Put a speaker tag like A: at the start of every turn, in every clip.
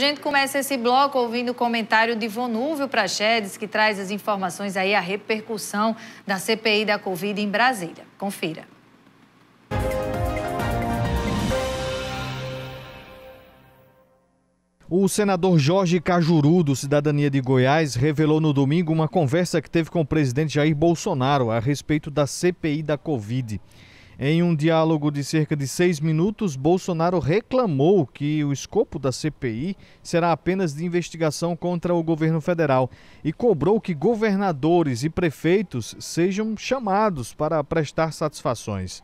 A: A gente começa esse bloco ouvindo o comentário de Vonúvio Praxedes, que traz as informações aí, a repercussão da CPI da Covid em Brasília. Confira.
B: O senador Jorge Cajuru, do Cidadania de Goiás, revelou no domingo uma conversa que teve com o presidente Jair Bolsonaro a respeito da CPI da Covid. Em um diálogo de cerca de seis minutos, Bolsonaro reclamou que o escopo da CPI será apenas de investigação contra o governo federal e cobrou que governadores e prefeitos sejam chamados para prestar satisfações.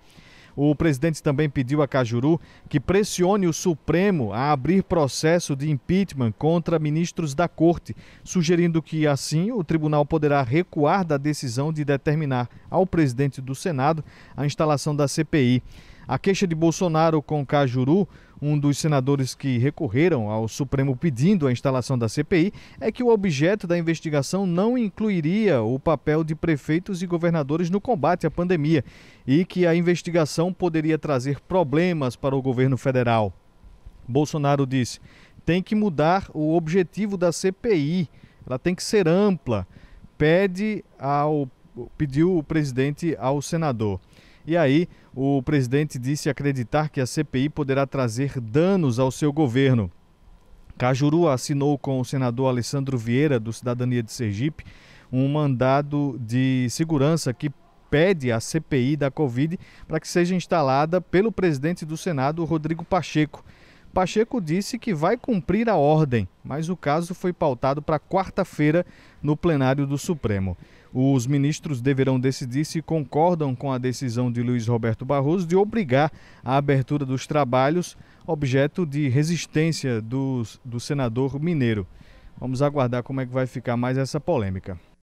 B: O presidente também pediu a Cajuru que pressione o Supremo a abrir processo de impeachment contra ministros da Corte, sugerindo que, assim, o tribunal poderá recuar da decisão de determinar ao presidente do Senado a instalação da CPI. A queixa de Bolsonaro com Cajuru, um dos senadores que recorreram ao Supremo pedindo a instalação da CPI, é que o objeto da investigação não incluiria o papel de prefeitos e governadores no combate à pandemia e que a investigação poderia trazer problemas para o governo federal. Bolsonaro disse: tem que mudar o objetivo da CPI, ela tem que ser ampla. Pede ao pediu o presidente ao senador. E aí, o presidente disse acreditar que a CPI poderá trazer danos ao seu governo. Cajuru assinou com o senador Alessandro Vieira, do Cidadania de Sergipe, um mandado de segurança que pede a CPI da Covid para que seja instalada pelo presidente do Senado, Rodrigo Pacheco. Pacheco disse que vai cumprir a ordem, mas o caso foi pautado para quarta-feira no plenário do Supremo. Os ministros deverão decidir se concordam com a decisão de Luiz Roberto Barroso de obrigar a abertura dos trabalhos, objeto de resistência do, do senador mineiro. Vamos aguardar como é que vai ficar mais essa polêmica.